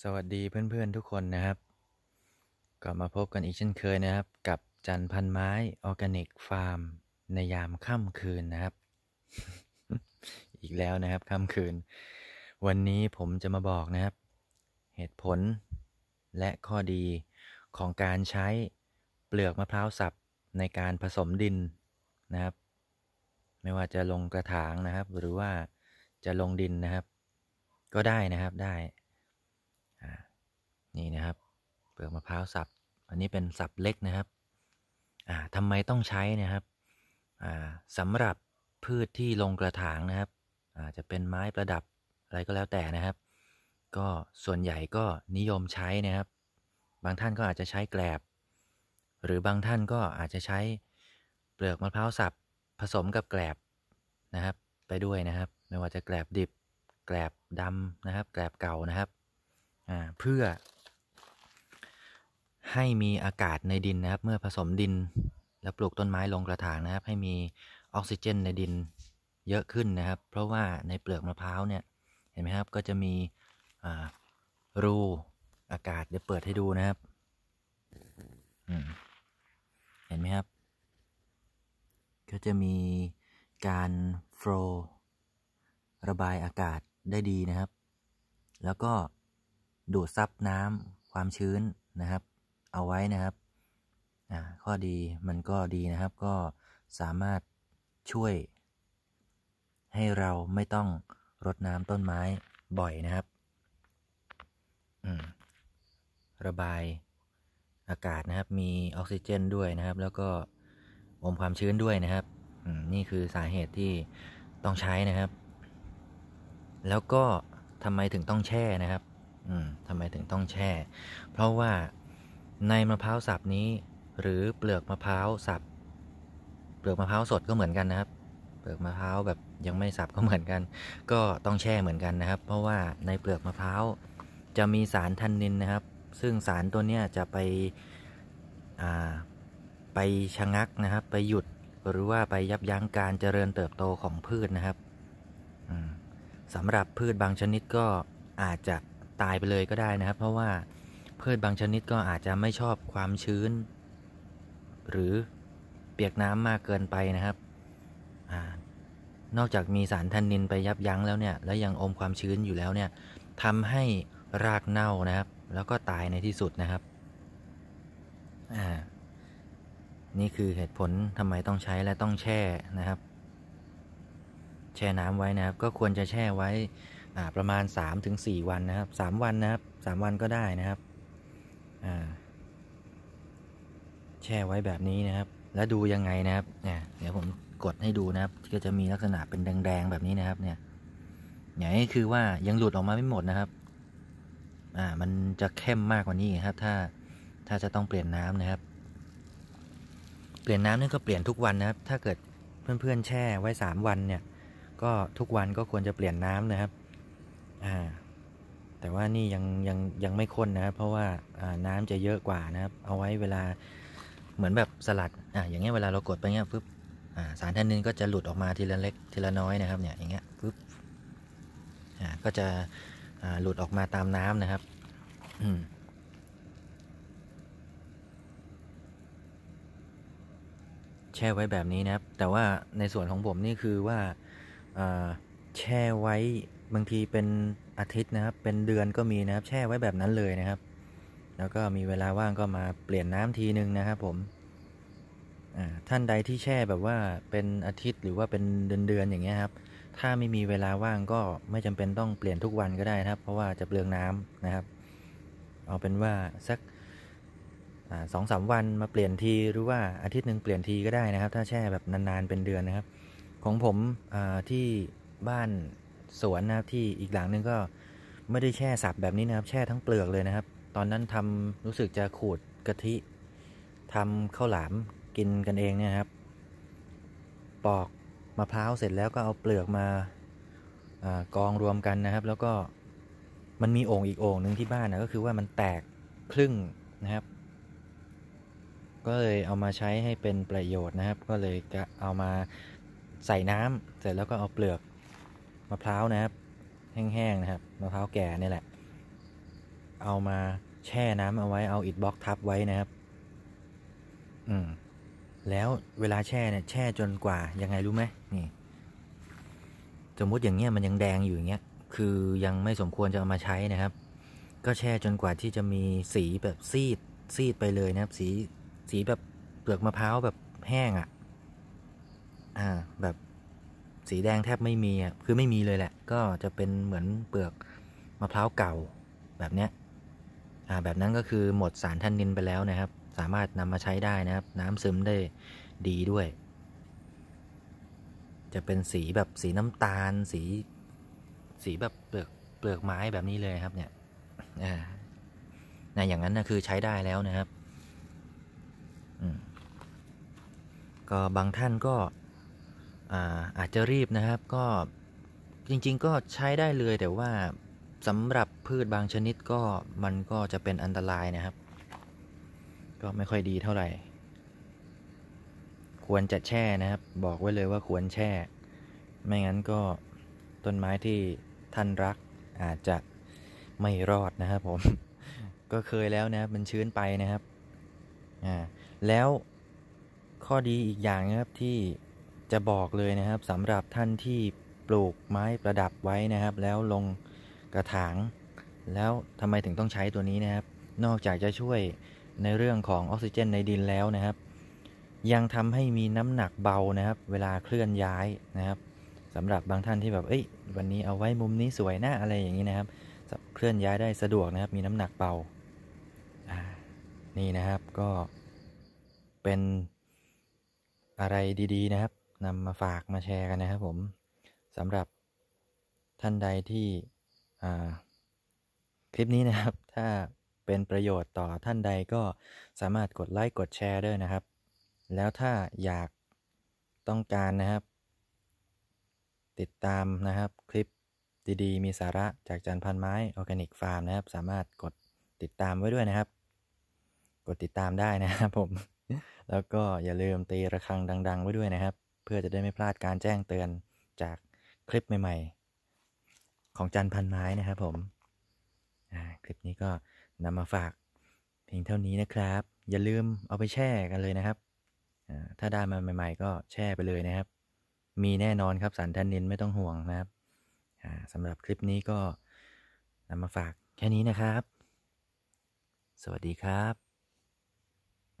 สวัสดีเพื่อน ๆ ทุกคนนะครับก็มาพบกันอีกเช่นเคยนะครับ กับจันพันไม้ออร์แกนิกฟาร์ม ในยามค่ำคืนนะครับ อีกแล้วนะครับค่ำคืน วันนี้ผมจะมาบอกนะครับ เหตุผลและข้อดีของการใช้เปลือกมะพร้าวสับในการผสมดินนะครับ ไม่ว่าจะลงกระถางนะครับ หรือว่าจะลงดินนะครับ ก็ได้นะครับได้นี่ นะ ครับเปลือกมะพร้าวสับ อันนี้เป็นสับเล็กนะครับ อ่าทำไมต้องใช้นะครับ อ่าสำหรับพืชที่ลงกระถางนะครับอ่าจะเป็นไม้ประดับอะไรก็แล้วแต่นะครับ ก็ส่วนใหญ่ก็นิยมใช้นะครับ บางท่านก็อาจจะใช้แกลบ หรือบางท่านก็อาจจะใช้เปลือกมะพร้าวสับผสมกับแกลบนะครับ ไปด้วยนะครับ ไม่ว่าจะแกลบดิบ แกลบดำนะครับ แกลบเก่านะครับเพื่อให้มีอากาศในดินนะครับ เมื่อผสมดินแล้วปลูกต้นไม้ลงกระถางนะครับ ให้มีออกซิเจนในดินเยอะขึ้นนะครับ เพราะว่าในเปลือกมะพร้าวเนี่ยเห็นไหมครับ ก็จะมีรูอากาศ เดี๋ยวเปิดให้ดูนะครับ เห็นไหมครับ ก็จะมีการโฟลระบายอากาศได้ดีนะครับ แล้วก็ดูดซับน้ำความชื้นนะครับเอาไว้นะครับ ข้อดีมันก็ดีนะครับ ก็สามารถช่วย ให้เราไม่ต้องรดน้ำต้นไม้บ่อยนะครับ ระบายอากาศนะครับ มีออกซิเจนด้วยนะครับ แล้วก็อมความชื้นด้วยนะครับ นี่คือสาเหตุที่ต้องใช้นะครับ แล้วก็ทำไมถึงต้องแช่นะครับทำไมถึงต้องแช่ เพราะว่าในมะพร้าวสับนี้หรือเปลือกมะพร้าวสับเปลือกมะพร้าว สดก็เหมือนกันนะครับเปลือกมะพร้าวแบบยังไม่สับก็เหมือนกัน ก็ต้องแช่เหมือนกันนะครับ เพราะว่าในเปลือกมะพร้าวจะมีสารทันนินนะครับ ซึ่งสารตัวนี้จะไปไปชะงักนะครับ ไปหยุดหรือว่าไปยับยั้งการเจริญเติบโตของพืชนะครับสำหรับพืชบางชนิดก็อาจจะตายไปเลยก็ได้นะครับ เพราะว่าพืชบางชนิดก็อาจจะไม่ชอบความชื้น หรือเปียกน้ำมากเกินไปนะครับอนอกจากมีสารทันนินไปยับยั้งแล้วเนี่ยและยังอมความชื้นอยู่แล้วเนี่ยทำให้รากเน่านะครับ แล้วก็ตายในที่สุดนะครับนี่คือเหตุผลทำไมต้องใช้และต้องแช่นะครับ แช่น้ำไว้นะครับ ก็ควรจะแช่ไว้ประมาณ 3-4 วันนะครับ 3 วันนะครับ 3 วันก็ได้นะครับแช่ไว้ แบบนี้นะครับ แล้วดู ยังไงนะครับเนี่ยเดี๋ยว ผมกดให้ดูนะครับ ก็จะมีลักษณะเป็นแดงๆ แบบนี้นะครับเนี่ยอย่างนี้คือว่ายังหลุดออกมาไม่หมดนะครับอ่ามันจะเข้มมากกว่านี้ครับ ถ้าถ้าจะต้องเปลี่ยนน้ำนะครับ เปลี่ยนน้ำนี่ก็เปลี่ยนทุกวันนะครับ ถ้าเกิดเพื่อนๆแช่ไว้สามวันเนี่ยก็ทุกวันก็ควรจะเปลี่ยนน้ำนะครับอ่าแต่ว่านี่ยังยังยังไม่ข้นนะครับ เพราะว่าน้ำจะเยอะกว่านะครับ เอาไว้เวลาเหมือนแบบสลัดอ่ะอย่างเงี้ยเวลาเรากดไปเงี้ยปุ๊บสารทันนินก็จะหลุดออกมาทีละเล็กทีละน้อยนะครับเนี่ยอย่างเงี้ยปุ๊บก็จะหลุดออกมาตามน้ำนะครับ แช่ไว้แบบนี้นะครับ แต่ว่าในส่วนของผมนี่คือว่าแช่ไว้บางทีเป็นอาทิตย์นะครับ เป็นเดือนก็มีนะครับ แช่ไว้แบบนั้นเลยนะครับ แล้วก็มีเวลาว่างก็มาเปลี่ยนน้ำทีนึงนะครับ ผม ท่านใดที่แช่แบบว่าเป็นอาทิตย์หรือว่าเป็นเดือนเดือย่างเงี้ยครับ ถ้าไม่มีเวลาว่างก็ไม่จำเป็นต้องเปลี่ยนทุกวันก็ได้นะครับ เพราะว่าจะเปลืองน้ำนะครับ เอาเป็นว่าสักสองสามวันมาเปลี่ยนทีหรือว่าอาทิตย์หนึ่งเปลี่ยนทีก็ได้นะครับ ถ้าแช่แบบนานๆ เป็นเดือนนะครับ ของผมที่บ้านสวนนะครับที่อีกหลังนึงก็ไม่ได้แช่สับแบบนี้นะครับ แช่ทั้งเปลือกเลยนะครับ ตอนนั้นทำรู้สึกจะขูดกะทิทำข้าวหลามกินกันเองเนี่ยครับ ปอกมะพร้าวเสร็จแล้วก็เอาเปลือกมาอกองรวมกันนะครับ แล้วก็มันมีโอ่งอีกโอ่งหนึ่งที่บ้านนะก็คือว่ามันแตกครึ่งนะครับ ก็เลยเอามาใช้ให้เป็นประโยชน์นะครับ ก็เลยเอามาใส่น้ำเสร็จแล้วก็เอาเปลือกมะพร้าวนะครับแห้งๆนะครับมะพร้าวแก่นี่แหละ เอามาแช่น้ำเอาไว้เอาอิดบล็อกทับไว้นะครับ อืม แล้วเวลาแช่เนี่ย แช่จนกว่ายังไงรู้ไหมนี่ สมมติอย่างเงี้ยมันยังแดงอยู่อย่างเงี้ยคือยังไม่สมควรจะเอามาใช้นะครับ ก็แช่จนกว่าที่จะมีสีแบบซีด ซีดไปเลยนะครับ สีสีแบบเปลือกมะพร้าวแบบแห้งอะ่ะ อ่าแบบสีแดงแทบไม่มีอ่ะคือไม่มีเลยแหละ ก็จะเป็นเหมือนเปลือกมะพร้าวเก่าแบบเนี้ยอ่า แบบนั้นก็คือหมดสารทันนินไปแล้วนะครับ สามารถนำมาใช้ได้นะครับ น้ำซึมได้ดีด้วย จะเป็นสีแบบสีน้ำตาลสีสีแบบเปลือกเปลือกไม้แบบนี้เลยครับ เนี่ยอ่านะอย่างนั้นนะคือใช้ได้แล้วนะครับ ก็บางท่านก็อาอาจจะรีบนะครับก็จริงๆก็ใช้ได้เลยแต่ว่าสำหรับพืชบางชนิดก็มันก็จะเป็นอันตรายนะครับ ก็ไม่ค่อยดีเท่าไหร่ควรจะแช่นะครับ บอกไว้เลยว่าควรแช่ ไม่งั้นก็ต้นไม้ที่ท่านรักอาจจะไม่รอดนะครับ ผมก็เคยแล้วนะครับมันชื้นไปนะครับอ่าแล้วข้อดีอีกอย่างนะครับที่จะบอกเลยนะครับสำหรับท่านที่ปลูกไม้ประดับไว้นะครับ แล้วลงกระถาง แล้วทำไมถึงต้องใช้ตัวนี้นะครับ นอกจากจะช่วยในเรื่องของออกซิเจน ในดินแล้วนะครับ ยังทำให้มีน้ำหนักเบานะครับ เวลาเคลื่อนย้ายนะครับสำหรับบางท่านที่แบบเอ้ย วันนี้เอาไว้มุมนี้สวยหน้าอะไรอย่างนี้นะครับเคลื่อนย้ายได้สะดวกนะครับ มีน้ำหนักเบานี่นะครับก็เป็นอะไรดี ๆ นะครับนำมาฝากมาแชร์กันนะครับผมสำหรับท่านใดที่คลิปนี้นะครับ ถ้าเป็นประโยชน์ต่อท่านใดก็สามารถกดไลค์กดแชร์ด้วยนะครับ แล้วถ้าอยากต้องการนะครับ ติดตามนะครับ คลิปดีๆ มีสาระจากจันพันไม้ออร์แกนิกฟาร์มนะครับ สามารถกดติดตามไว้ด้วยนะครับ กดติดตามได้นะครับผมแล้วก็อย่าลืมตีระฆังดัง ๆ ไว้ด้วยนะครับเพื่อจะได้ไม่พลาดการแจ้งเตือนจากคลิปใหม่ๆ ของจันพันไม้นะครับผมคลิปนี้ก็นำมาฝากเพียงเท่านี้นะครับ อย่าลืมเอาไปแช่กันเลยนะครับถ้าได้มาใหม่ ๆ ก็แช่ไปเลยนะครับ มีแน่นอนครับสารแทนนินไม่ต้องห่วงนะครับสำหรับคลิปนี้ก็นำมาฝากแค่นี้นะครับ สวัสดีครับ